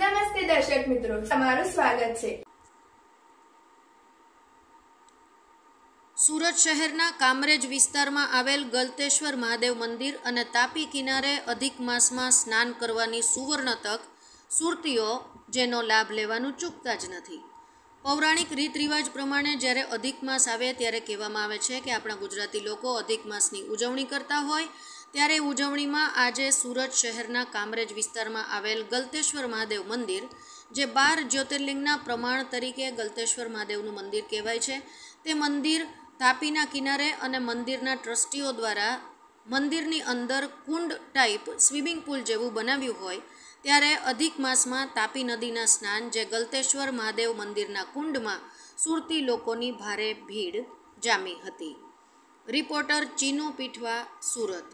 નમસ્તે દર્શક મિત્રો તમારું સ્વાગત છે સુરત શહેરના કામરેજ વિસ્તારમાં આવેલ ગલતેશ્વર મહાદેવ મંદિર અને તાપી કિનારે અધિક માસમાં સ્નાન કરવાની સુવર્ણ તક સુરતીઓ જેનો લાભ લેવાનું ચૂકતા જ નથી પૌરાણિક રીત રિવાજ પ્રમાણે જ્યારે અધિક માસ આવે ત્યારે કહેવામાં આવે છે કે આપણા ગુજરાતી લોકો અધિક માસની ઉજવણી કરતા હોય ત્યારે ઉજવણીમાં આજે સુરત શહેરના કામરેજ વિસ્તારમાં આવેલ ગલતેશ્વર મહાદેવ મંદિર જે બાર જ્યોતિર્લિંગના પ્રમાણ તરીકે ગલતેશ્વર મહાદેવનું મંદિર કહેવાય છે તે મંદિર તાપીના કિનારે અને મંદિરના ટ્રસ્ટીઓ દ્વારા મંદિરની અંદર કુંડ ટાઈપ સ્વિમિંગ પુલ જેવું બનાવ્યું હોય ત્યારે અધિક માસમાં તાપી નદીના સ્નાન જે ગલતેશ્વર મહાદેવ મંદિરના કુંડમાં સુરતી લોકોની ભારે ભીડ જામી હતી રિપોર્ટર ચીનુ પીઠવા સુરત